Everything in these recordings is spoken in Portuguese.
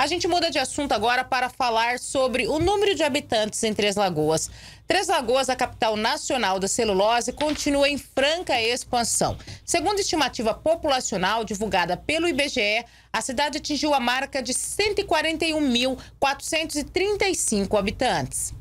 A gente muda de assunto agora para falar sobre o número de habitantes em Três Lagoas. Três Lagoas, a capital nacional da celulose, continua em franca expansão. Segundo a estimativa populacional divulgada pelo IBGE, a cidade atingiu a marca de 141.435 habitantes.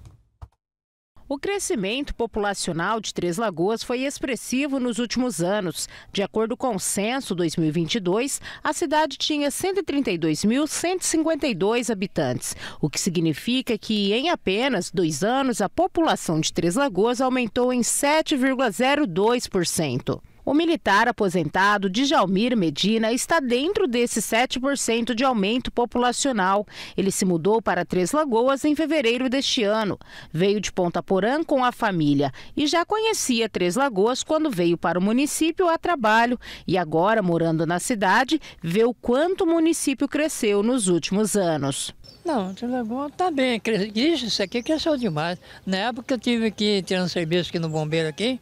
O crescimento populacional de Três Lagoas foi expressivo nos últimos anos. De acordo com o censo 2022, a cidade tinha 132.152 habitantes, o que significa que em apenas dois anos a população de Três Lagoas aumentou em 7,02%. O militar aposentado Djalmir Medina está dentro desse 7% de aumento populacional. Ele se mudou para Três Lagoas em fevereiro deste ano. Veio de Ponta Porã com a família e já conhecia Três Lagoas quando veio para o município a trabalho. E agora, morando na cidade, vê o quanto o município cresceu nos últimos anos. Não, Três Lagoas está bem. Isso aqui cresceu demais. Na época eu tive que tirar um serviço aqui no bombeiro aqui,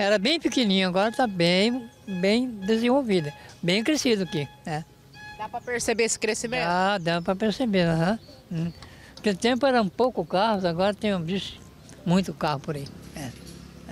era bem pequenininho, agora está bem, bem desenvolvida, bem crescido aqui. Né? Dá para perceber esse crescimento? Ah, dá para perceber, aham. Uhum. Naquele tempo eram pouco carros, agora tem bicho muito carro por aí. É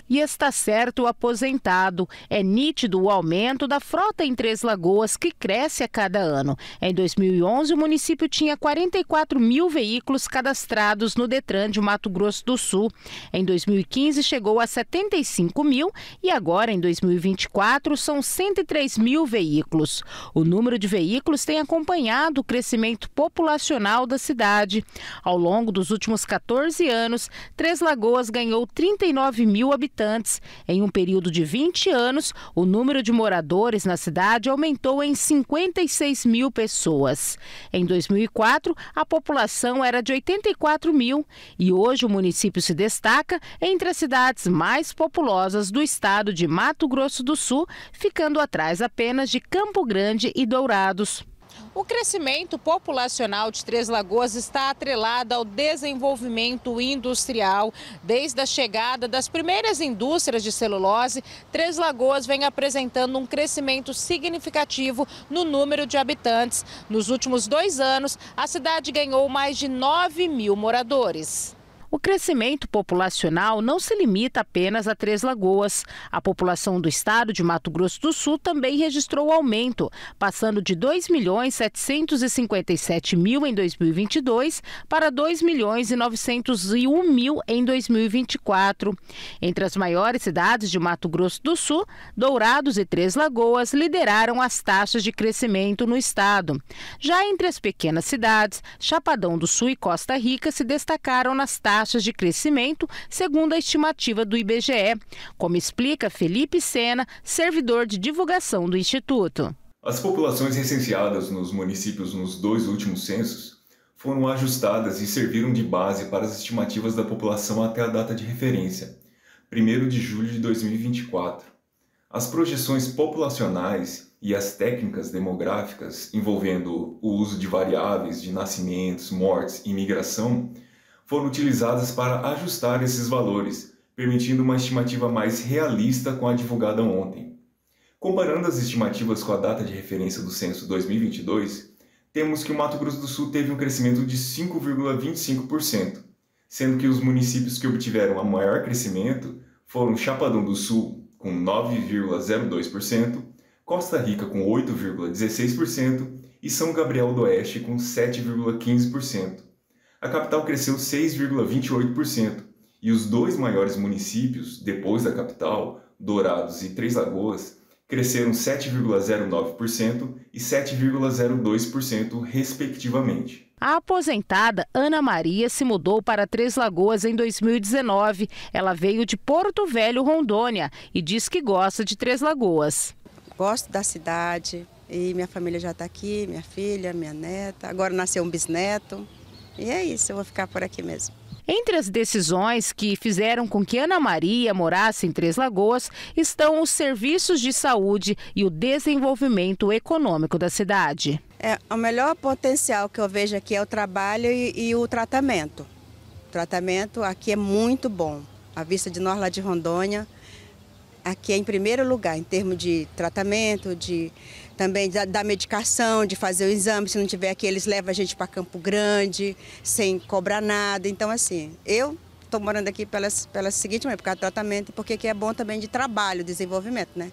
e está certo o aposentado. É nítido o aumento da frota em Três Lagoas, que cresce a cada ano. Em 2011, o município tinha 44 mil veículos cadastrados no Detran de Mato Grosso do Sul. Em 2015, chegou a 75 mil e agora, em 2024, são 103 mil veículos. O número de veículos tem acompanhado o crescimento populacional da cidade. Ao longo dos últimos 14 anos, Três Lagoas ganhou 39 mil habitantes habitantes. Em um período de 20 anos, o número de moradores na cidade aumentou em 56 mil pessoas. Em 2004, a população era de 84 mil e hoje o município se destaca entre as cidades mais populosas do estado de Mato Grosso do Sul, ficando atrás apenas de Campo Grande e Dourados. O crescimento populacional de Três Lagoas está atrelado ao desenvolvimento industrial. Desde a chegada das primeiras indústrias de celulose, Três Lagoas vem apresentando um crescimento significativo no número de habitantes. Nos últimos dois anos, a cidade ganhou mais de 9 mil moradores. O crescimento populacional não se limita apenas a Três Lagoas. A população do estado de Mato Grosso do Sul também registrou aumento, passando de 2 milhões mil em 2022 para 2 milhões e mil em 2024. Entre as maiores cidades de Mato Grosso do Sul, Dourados e Três Lagoas lideraram as taxas de crescimento no estado. Já entre as pequenas cidades, Chapadão do Sul e Costa Rica se destacaram nas taxas taxas de crescimento, segundo a estimativa do IBGE, como explica Felipe Sena, servidor de divulgação do Instituto. As populações recenseadas nos municípios nos dois últimos censos foram ajustadas e serviram de base para as estimativas da população até a data de referência, 1 de julho de 2024. As projeções populacionais e as técnicas demográficas envolvendo o uso de variáveis de nascimentos, mortes e imigração foram utilizadas para ajustar esses valores, permitindo uma estimativa mais realista com a divulgada ontem. Comparando as estimativas com a data de referência do censo 2022, temos que o Mato Grosso do Sul teve um crescimento de 5,25%, sendo que os municípios que obtiveram a maior crescimento foram Chapadão do Sul, com 9,02%, Costa Rica, com 8,16% e São Gabriel do Oeste, com 7,15% a capital cresceu 6,28%, e os dois maiores municípios, depois da capital, Dourados e Três Lagoas, cresceram 7,09% e 7,02%, respectivamente. A aposentada Ana Maria se mudou para Três Lagoas em 2019. Ela veio de Porto Velho, Rondônia, e diz que gosta de Três Lagoas. Gosto da cidade e minha família já está aqui, minha filha, minha neta. Agora nasceu um bisneto. E é isso, eu vou ficar por aqui mesmo. Entre as decisões que fizeram com que Ana Maria morasse em Três Lagoas estão os serviços de saúde e o desenvolvimento econômico da cidade. É, o melhor potencial que eu vejo aqui é o trabalho e, e o tratamento. O tratamento aqui é muito bom. A vista de nós lá de Rondônia, aqui é em primeiro lugar em termos de tratamento, de também da, da, medicação, de fazer o exame. Se não tiver aqui, eles levam a gente para Campo Grande, sem cobrar nada. Então, assim, eu estou morando aqui pelas, pelas seguinte, por causa do tratamento, porque aqui é bom também de trabalho, desenvolvimento, né?